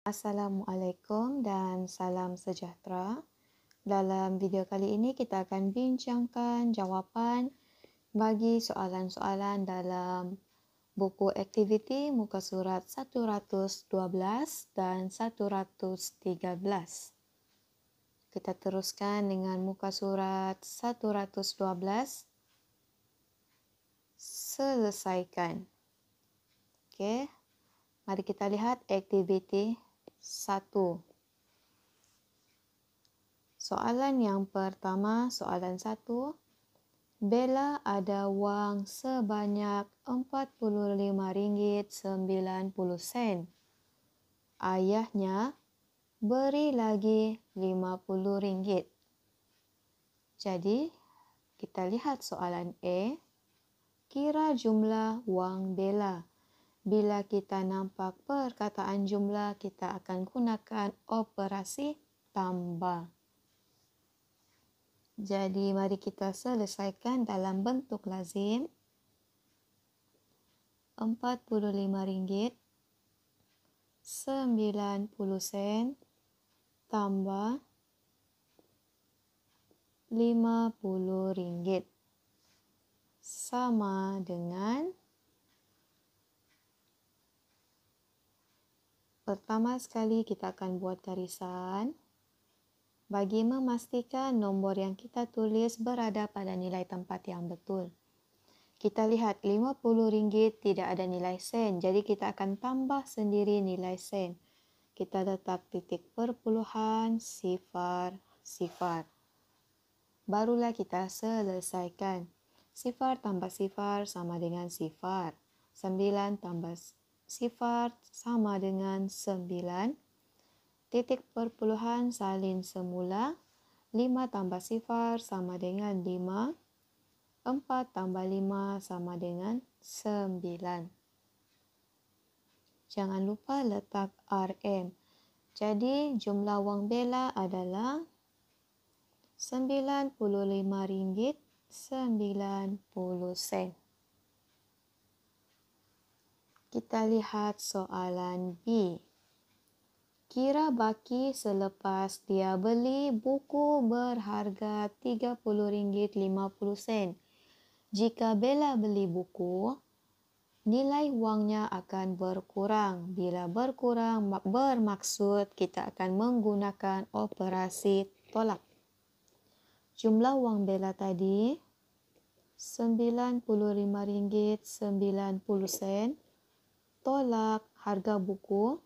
Assalamualaikum dan salam sejahtera. Dalam video kali ini kita akan bincangkan jawapan bagi soalan-soalan dalam buku aktiviti muka surat 112 dan 113. Kita teruskan dengan muka surat 112. Selesaikan. Okey. Mari kita lihat aktiviti satu. Soalan yang pertama, soalan satu. Bella ada wang sebanyak empat puluh lima ringgit sembilan puluh sen. Ayahnya beri lagi lima puluh ringgit. Jadi, kita lihat soalan E. Kira jumlah wang Bella. Bella. Bila kita nampak perkataan jumlah, kita akan gunakan operasi tambah. Jadi, mari kita selesaikan dalam bentuk lazim. RM45.90 tambah RM50 sama dengan pertama sekali kita akan buat garisan bagi memastikan nombor yang kita tulis berada pada nilai tempat yang betul. Kita lihat RM50 tidak ada nilai sen, jadi kita akan tambah sendiri nilai sen. Kita letak titik perpuluhan, sifar, sifar. Barulah kita selesaikan. Sifar tambah sifar sama dengan sifar. 9 tambah sifar sama dengan 9. Titik perpuluhan salin semula. 5 tambah sifar sama dengan 5. 4 tambah 5 sama dengan 9. Jangan lupa letak RM. Jadi jumlah wang bela adalah RM95.90 sen. Kita lihat soalan B. Kira baki selepas dia beli buku berharga RM30.50. Jika Bella beli buku, nilai wangnya akan berkurang. Bila berkurang, bermaksud kita akan menggunakan operasi tolak. Jumlah wang Bella tadi RM95.90. tolak harga buku puluh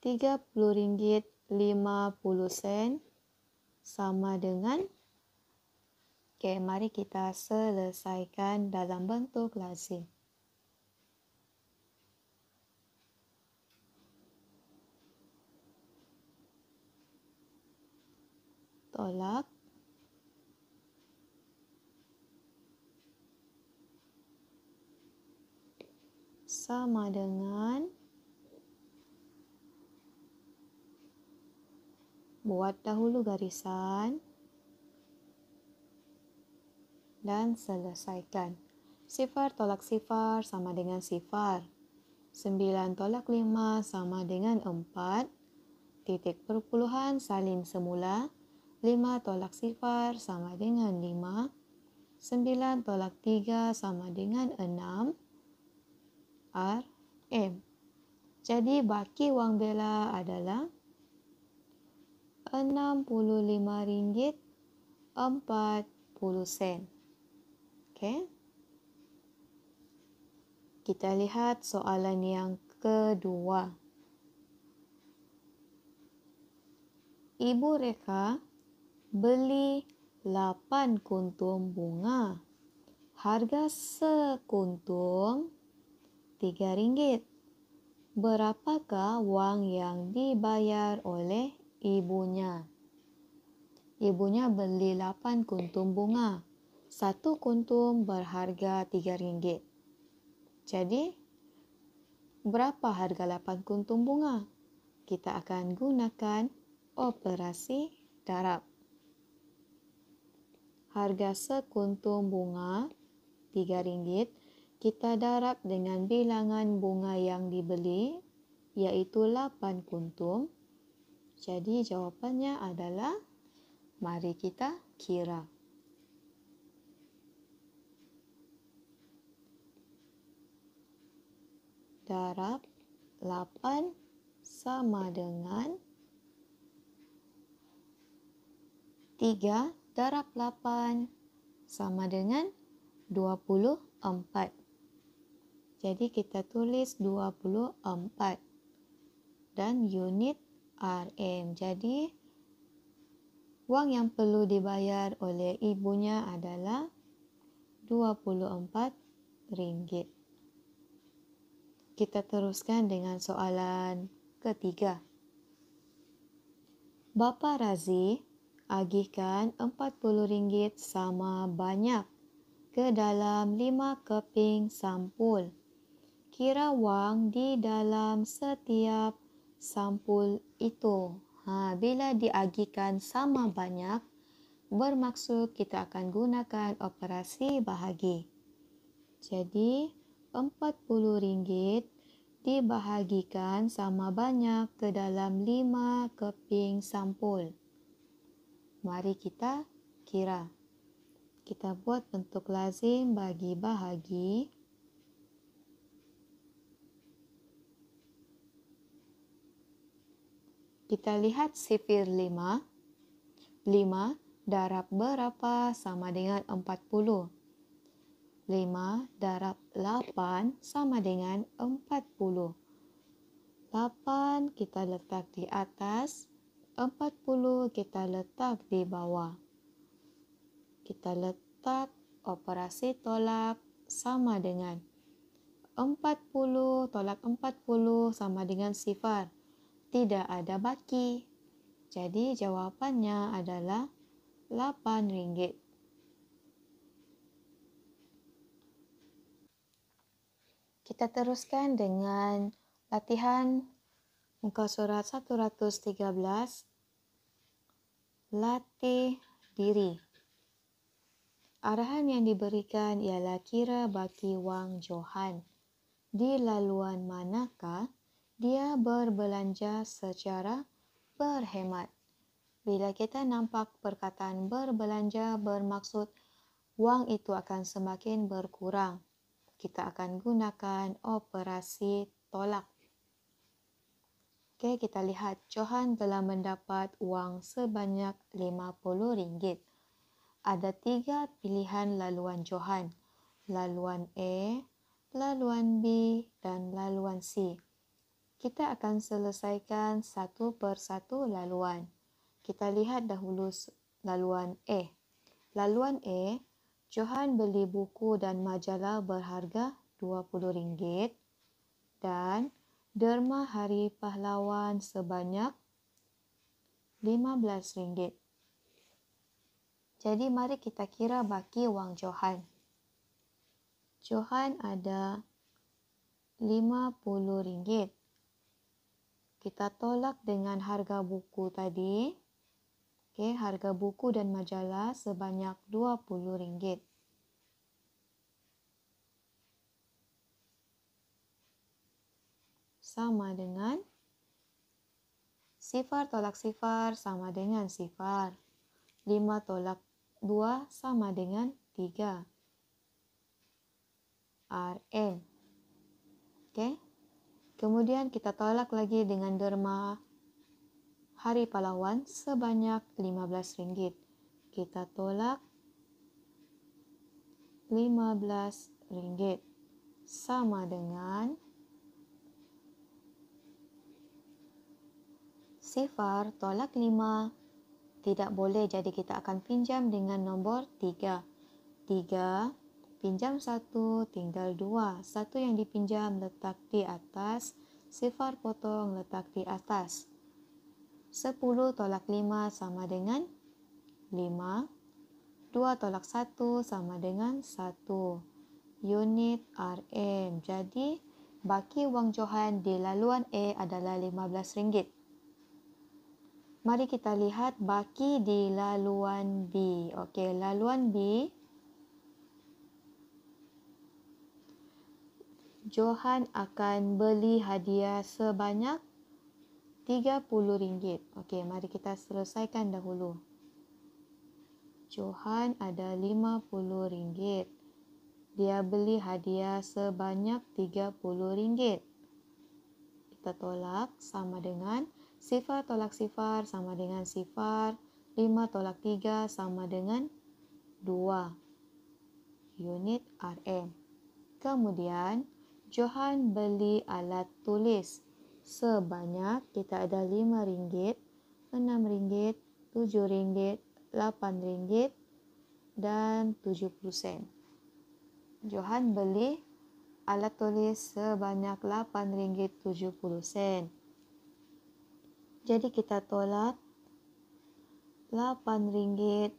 3050 sama dengan Oke, mari kita selesaikan dalam bentuk lazim. Tolak sama dengan buat dahulu garisan dan selesaikan. Sifar tolak sifar sama dengan sifar. 9 tolak 5 sama dengan 4. Titik perpuluhan salin semula. 5 tolak sifar sama dengan 5. 9 tolak 3 sama dengan 6. RM. Jadi baki wang bela adalah enam puluh lima ringgit empat puluh sen. Okay? Kita lihat soalan yang kedua. Ibu reka beli lapan kuntum bunga. Harga sekuntum tiga ringgit. Berapakah wang yang dibayar oleh ibunya? Ibunya beli lapan kuntum bunga. Satu kuntum berharga tiga ringgit. Jadi, berapa harga lapan kuntum bunga? Kita akan gunakan operasi darab. Harga sekuntum bunga tiga ringgit kita darab dengan bilangan bunga yang dibeli iaitu 8 kuntum. Jadi jawapannya adalah mari kita kira. Darab 8 sama dengan 3 darab 8 sama dengan 24. Jadi kita tulis 24 dan unit RM. Jadi wang yang perlu dibayar oleh ibunya adalah 24 ringgit. Kita teruskan dengan soalan ketiga. Bapa Razi agihkan RM40 sama banyak ke dalam lima keping sampul. Kira wang di dalam setiap sampul itu. Ha, bila diagikan sama banyak, bermaksud kita akan gunakan operasi bahagi. Jadi, RM40 dibahagikan sama banyak ke dalam 5 keping sampul. Mari kita kira. Kita buat bentuk lazim bagi bahagi. Kita lihat sifir 5. 5 darab berapa sama dengan 40. 5 darab 8 sama dengan 40. 8 kita letak di atas, 40 kita letak di bawah. Kita letak operasi tolak sama dengan 40 tolak 40 sama dengan sifar. tidak ada baki. Jadi jawapannya adalah lapan ringgit. Kita teruskan dengan latihan muka surat 113. Latih diri. Arahan yang diberikan ialah kira baki wang Johan. Di laluan manakah? dia berbelanja secara berhemat. Bila kita nampak perkataan berbelanja bermaksud wang itu akan semakin berkurang, kita akan gunakan operasi tolak. Okey, kita lihat Johan telah mendapat wang sebanyak RM50. Ada tiga pilihan laluan Johan. Laluan A, laluan B dan laluan C kita akan selesaikan satu per satu laluan. Kita lihat dahulu laluan A. Laluan A, Johan beli buku dan majalah berharga RM20 dan derma hari pahlawan sebanyak RM15. Jadi mari kita kira baki wang Johan. Johan ada RM50. kita tolak dengan harga buku tadi. Oke, harga buku dan majalah sebanyak rm 20 Sama dengan sifar tolak sifar sama dengan sifar. 5 tolak 2 sama dengan 3. Rm. Oke. Okay? Kemudian kita tolak lagi dengan derma Hari Pahlawan sebanyak RM15. Kita tolak RM15 sama dengan sifar tolak 5 tidak boleh jadi kita akan pinjam dengan nombor 3. 3 pinjam satu, tinggal dua. Satu yang dipinjam letak di atas, sifar potong letak di atas. Sepuluh tolak lima sama dengan lima. Dua tolak satu sama dengan satu Unit RM. Jadi, baki wang Johan di laluan A adalah lima belas ringgit. Mari kita lihat baki di laluan B. Okey, laluan B. Johan akan beli hadiah sebanyak RM30. Okey, mari kita selesaikan dahulu. Johan ada RM50. Dia beli hadiah sebanyak RM30. Kita tolak sama dengan sifar tolak sifar sama dengan sifar 5 tolak 3 sama dengan 2 unit RM. Kemudian, Johan beli alat tulis sebanyak kita ada lima ringgit, enam ringgit, tujuh ringgit, lapan ringgit dan tujuh puluh sen. Johan beli alat tulis sebanyak lapan ringgit tujuh puluh sen. Jadi kita tolak lapan ringgit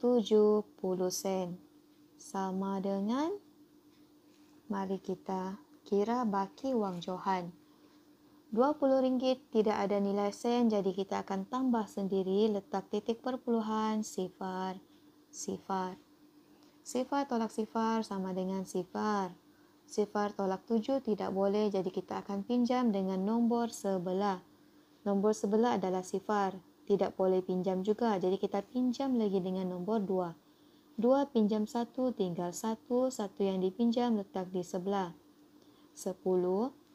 tujuh puluh sen sama dengan mari kita kira baki wang Johan. RM20 tidak ada nilai sen jadi kita akan tambah sendiri letak titik perpuluhan sifar sifar. Sifar tolak sifar sama dengan sifar. Sifar tolak 7 tidak boleh jadi kita akan pinjam dengan nombor sebelah. Nombor sebelah adalah sifar. Tidak boleh pinjam juga jadi kita pinjam lagi dengan nombor 2. 2 pinjam 1 tinggal 1, 1 yang dipinjam letak di sebelah. 10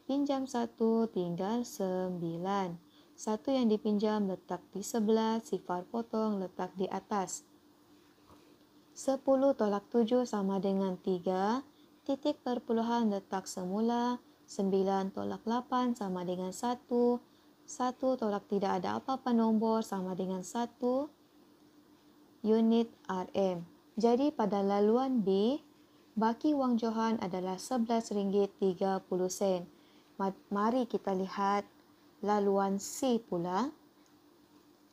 pinjam 1 tinggal 9. 1 yang dipinjam letak di sebelah, sifar potong letak di atas. 10 tolak 7 sama dengan 3, titik perpuluhan letak semula, 9 tolak 8 sama dengan 1, 1 tolak tidak ada apa-apa nombor sama dengan 1 unit RM. Jadi pada laluan B, baki wang johan adalah RM11.30. Mari kita lihat laluan C pula.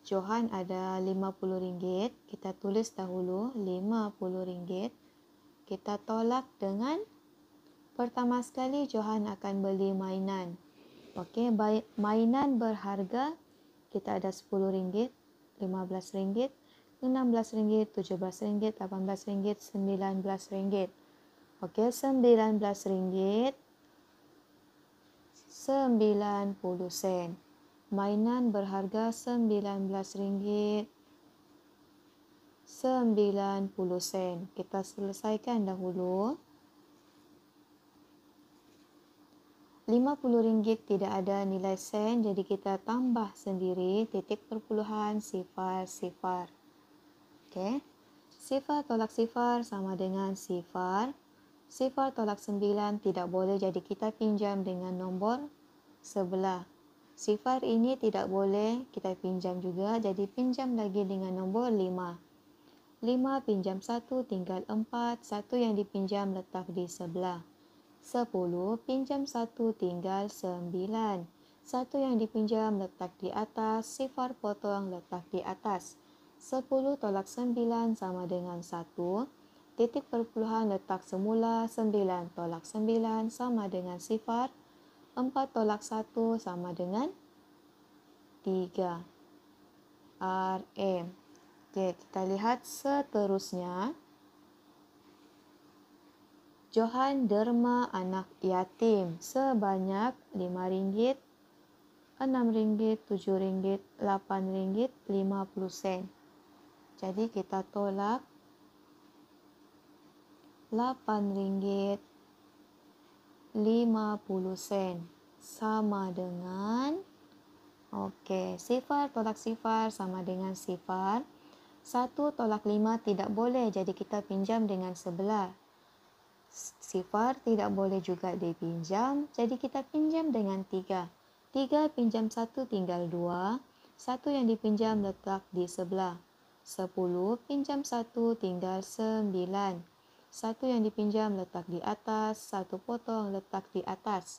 Johan ada RM50. Kita tulis dahulu RM50. Kita tolak dengan pertama sekali Johan akan beli mainan. Okey, mainan berharga kita ada RM10, RM15, RM16, RM17, RM18, RM19. Okey, RM19, RM90 sen. Mainan berharga RM19, RM90 sen. Kita selesaikan dahulu. RM50 tidak ada nilai sen, jadi kita tambah sendiri titik perpuluhan sifar-sifar. Okay. Sifar tolak sifar sama dengan sifar. Sifar tolak sembilan tidak boleh jadi kita pinjam dengan nombor sebelah. Sifar ini tidak boleh kita pinjam juga jadi pinjam lagi dengan nombor lima. Lima pinjam satu tinggal empat, satu yang dipinjam letak di sebelah. Sepuluh pinjam satu tinggal sembilan. Satu yang dipinjam letak di atas, sifar potong letak di atas. 10 tolak 9 sama dengan 1. Titik perpuluhan letak semula 9 tolak 9 sama dengan sifar. 4 tolak 1 sama dengan 3. RM. Okey, kita lihat seterusnya. Johan derma anak yatim sebanyak RM5, RM6, RM7, RM8, RM50. Jadi kita tolak 8 ringgit 50 sen sama dengan Oke, okay, sifar tolak sifar sama dengan sifar. 1 tolak 5 tidak boleh, jadi kita pinjam dengan sebelah. Sifar tidak boleh juga dipinjam, jadi kita pinjam dengan 3. 3 pinjam 1 tinggal 2, 1 yang dipinjam letak di sebelah. 10 pinjam 1 tinggal 9. 1 yang dipinjam letak di atas, 1 potong letak di atas.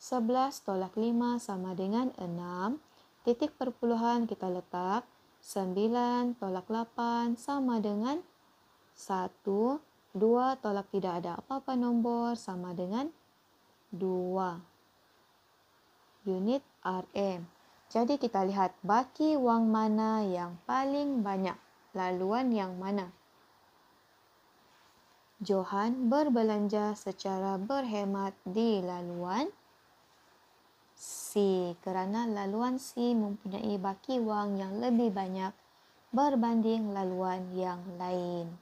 11 tolak 5 sama dengan 6. Titik perpuluhan kita letak 9 tolak 8 sama dengan 1. 2 tolak tidak ada apa-apa nombor sama dengan 2. Unit RM. Jadi kita lihat baki wang mana yang paling banyak, laluan yang mana. Johan berbelanja secara berhemat di laluan C kerana laluan C mempunyai baki wang yang lebih banyak berbanding laluan yang lain.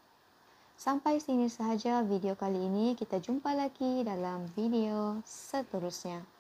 Sampai sini sahaja video kali ini. Kita jumpa lagi dalam video seterusnya.